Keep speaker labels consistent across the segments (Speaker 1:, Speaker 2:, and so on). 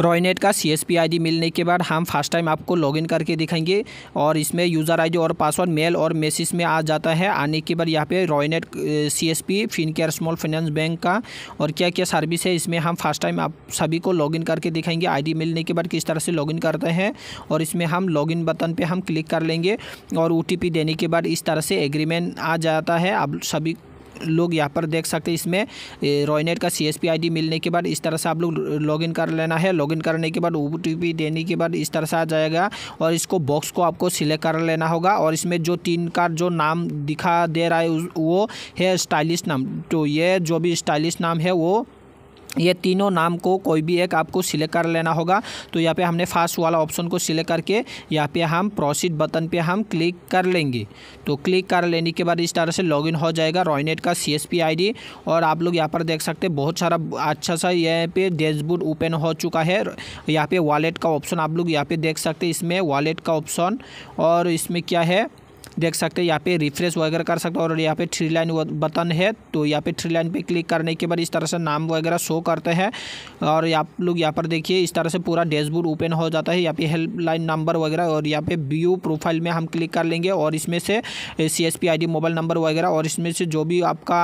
Speaker 1: रॉयनेट का C S P I D मिलने के बाद हम फर्स्ट टाइम आपको लॉगिन करके दिखाएंगे और इसमें यूज़र आई डी और पासवर्ड मेल और मैसेज में आ जाता है आने के बाद यहाँ पे Roinet C S P Fincare small finance bank का और क्या क्या सर्विस है इसमें हम फर्स्ट टाइम आप सभी को लॉगिन करके दिखाएंगे आई डी मिलने के बाद किस तरह से लॉगिन करते हैं और इसमें हम लॉगिन बटन पर हम क्लिक कर लेंगे और ओ टी पी देने के बाद इस तरह से एग्रीमेंट आ जाता है आप सभी लोग यहाँ पर देख सकते हैं इसमें रॉयनेट का सी एस मिलने के बाद इस तरह से आप लोग लॉगिन कर लेना है लॉगिन करने के बाद ओ देने के बाद इस तरह से आ जाएगा और इसको बॉक्स को आपको सिलेक्ट कर लेना होगा और इसमें जो तीन का जो नाम दिखा दे रहा है वो है स्टाइलिश नाम तो ये जो भी स्टाइलिश नाम है वो ये तीनों नाम को कोई भी एक आपको सिलेक्ट कर लेना होगा तो यहाँ पे हमने फास्ट वाला ऑप्शन को सिलेक्ट करके यहाँ पे हम प्रोसीड बटन पे हम क्लिक कर लेंगे तो क्लिक कर लेने के बाद इस तरह से लॉगिन हो जाएगा रॉयनेट का C S P I D और आप लोग यहाँ पर देख सकते हैं बहुत सारा अच्छा सा यहाँ पे डैशबोर्ड ओपन हो चुका है यहाँ पे वॉलेट का ऑप्शन आप लोग यहाँ पर देख सकते इसमें वॉलेट का ऑप्शन और इसमें क्या है देख सकते हैं यहाँ पे रिफ्रेश वगैरह कर सकते हो और यहाँ पे थ्री लाइन बटन है तो यहाँ पे थ्री लाइन पे क्लिक करने के बाद इस तरह से नाम वगैरह शो करते हैं और आप लोग यहाँ पर देखिए इस तरह से पूरा डैशबोर्ड ओपन हो जाता है यहाँ पे हेल्पलाइन नंबर वगैरह और यहाँ पे व्यू प्रोफाइल में हम क्लिक कर लेंगे और इसमें से सी एस मोबाइल नंबर वगैरह और इसमें से जो भी आपका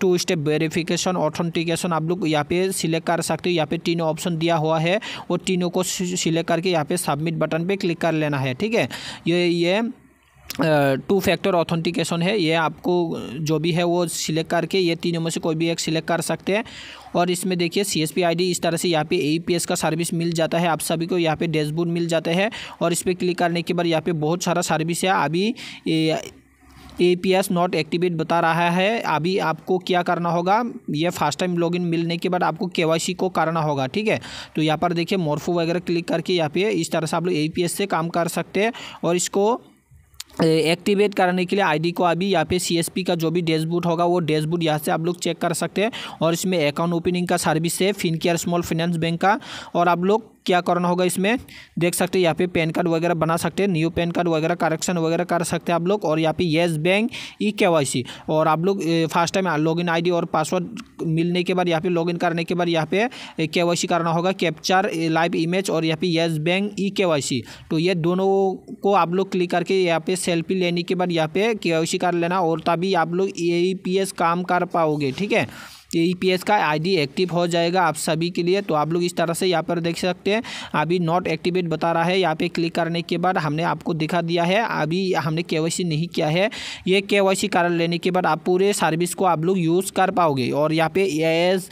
Speaker 1: टू स्टेप वेरिफिकेशन ऑथेंटिकेशन आप लोग यहाँ पे सिलेक्ट कर सकते हो यहाँ पे तीनों ऑप्शन दिया हुआ है और तीनों को सिलेक्ट करके यहाँ पे सबमिट बटन पे क्लिक कर लेना है ठीक है ये ये टू फैक्टर ऑथेंटिकेशन है ये आपको जो भी है वो सिलेक्ट करके ये तीनों में से कोई भी एक सिलेक्ट कर सकते हैं और इसमें देखिए C S P I D इस तरह से यहाँ पे ए पी एस का सर्विस मिल जाता है आप सभी को यहाँ पे डैशबोर्ड मिल जाता है और इस पर क्लिक करने के बाद यहाँ पे बहुत सारा सर्विस है अभी A P S not activate बता रहा है अभी आपको क्या करना होगा ये फर्स्ट टाइम लॉगिन मिलने के बाद आपको के सी को करना होगा ठीक है तो यहाँ पर देखिए मोरफो वगैरह क्लिक करके यहाँ पे इस तरह से आप लोग ए पी एस से काम कर सकते हैं और इसको एक्टिवेट कराने के लिए आईडी को अभी यहाँ पे सीएसपी का जो भी डैशबोर्ड होगा वो डैशबोर्ड यहाँ से आप लोग चेक कर सकते हैं और इसमें अकाउंट ओपनिंग का सर्विस है फिनकेयर स्मॉल फाइनेंस बैंक का और आप लोग क्या करना होगा इसमें देख सकते हैं यहाँ पे पैन कार्ड वगैरह बना सकते हैं न्यू पैन कार्ड वगैरह करेक्शन वगैरह कर सकते हैं आप लोग और यहाँ पे येस बैंक ई के और आप लोग फर्स्ट टाइम लॉगिन आईडी और पासवर्ड मिलने के बाद यहाँ पे लॉगिन करने के बाद यहाँ पे के करना होगा कैप्चर लाइव इमेज और यहाँ पे येस बैंक ई के तो ये दोनों को आप लोग क्लिक करके यहाँ पे सेल्फी लेने के बाद यहाँ पे के कर लेना और तभी आप लोग ए काम कर पाओगे ठीक है ई e का आईडी एक्टिव हो जाएगा आप सभी के लिए तो आप लोग इस तरह से यहाँ पर देख सकते हैं अभी नॉट एक्टिवेट बता रहा है यहाँ पे क्लिक करने के बाद हमने आपको दिखा दिया है अभी हमने के नहीं किया है ये के वाई कार्ड लेने के बाद आप पूरे सर्विस को आप लोग यूज़ कर पाओगे और यहाँ पे एस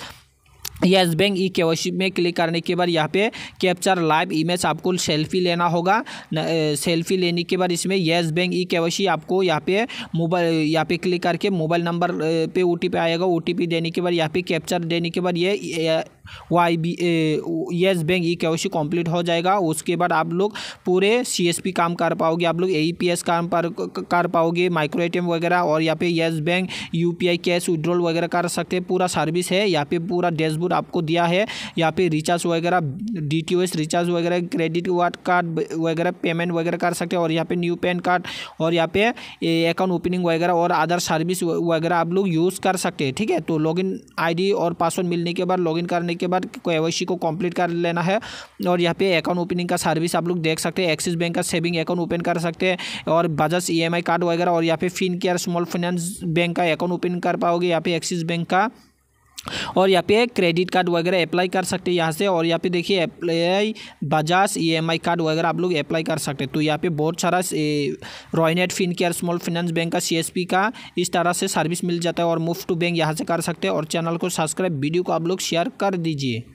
Speaker 1: यस बैंक ई के में क्लिक करने के बाद यहाँ पे कैप्चर लाइव इमेज आपको सेल्फी लेना होगा सेल्फी लेने के बाद इसमें यस बैंक ई के आपको यहाँ पे मोबाइल यहाँ पे क्लिक करके मोबाइल नंबर पे ओ आएगा ओ देने के बाद यहाँ पे कैप्चर देने के बाद ये Y B Yes Bank E के कंप्लीट हो जाएगा उसके बाद आप लोग पूरे सी काम कर पाओगे आप लोग ए काम पर कर पाओगे माइक्रो ए वगैरह और यहाँ पे Yes Bank U cash withdrawal वगैरह कर सकते हैं पूरा सर्विस है यहाँ पे पूरा डैशबोर्ड आपको दिया है यहाँ पे रिचार्ज वगैरह डी रिचार्ज वगैरह क्रेडिट कार्ड वगैरह पेमेंट वगैरह कर सकते हैं और यहाँ पे न्यू पैन कार्ड और यहाँ पे अकाउंट ओपनिंग वगैरह और अदर सर्विस वगैरह आप लोग यूज़ कर सकते हैं ठीक है तो लॉगिन आईडी और पासवर्ड मिलने के बाद लॉगिन करने के बाद केवाईसी को कंप्लीट कर लेना है और यहाँ पे अकाउंट ओपनिंग का सर्विस आप लोग देख सकते हैं एक्सिस बैंक का सेविंग अकाउंट ओपन कर सकते हैं और बजाज ई कार्ड वगैरह और यहाँ पे Fincare small finance bank का अकाउंट ओपन कर पाओगे यहाँ पे एक्सिस बैंक का और यहाँ पे क्रेडिट कार्ड वगैरह अप्लाई कर सकते हैं यहाँ से और यहाँ पे देखिए apply Bajaj EMI e card वगैरह आप लोग अप्लाई कर सकते हैं तो यहाँ पे बहुत सारा Roinet Fincare small finance bank का सीएसपी का इस तरह से सर्विस मिल जाता है और मुफ्त टू बैंक यहाँ से कर सकते हैं और चैनल को सब्सक्राइब वीडियो को आप लोग शेयर कर दीजिए